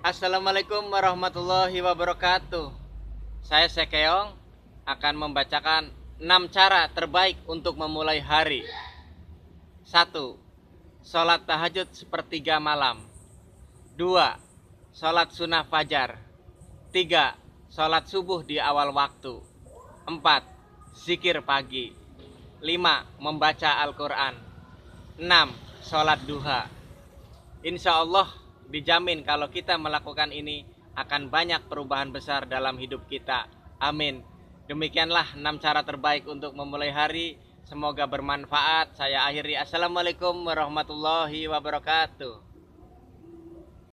Assalamualaikum warahmatullahi wabarakatuh Saya Sekeong akan membacakan 6 cara terbaik untuk memulai hari 1. Sholat tahajud sepertiga malam 2. Sholat sunnah fajar 3. Sholat subuh di awal waktu 4. Zikir pagi 5. Membaca Al-Quran 6. Sholat duha Insya Allah dijamin kalau kita melakukan ini akan banyak perubahan besar dalam hidup kita. Amin. Demikianlah 6 cara terbaik untuk memulai hari. Semoga bermanfaat. Saya akhiri. Assalamualaikum warahmatullahi wabarakatuh.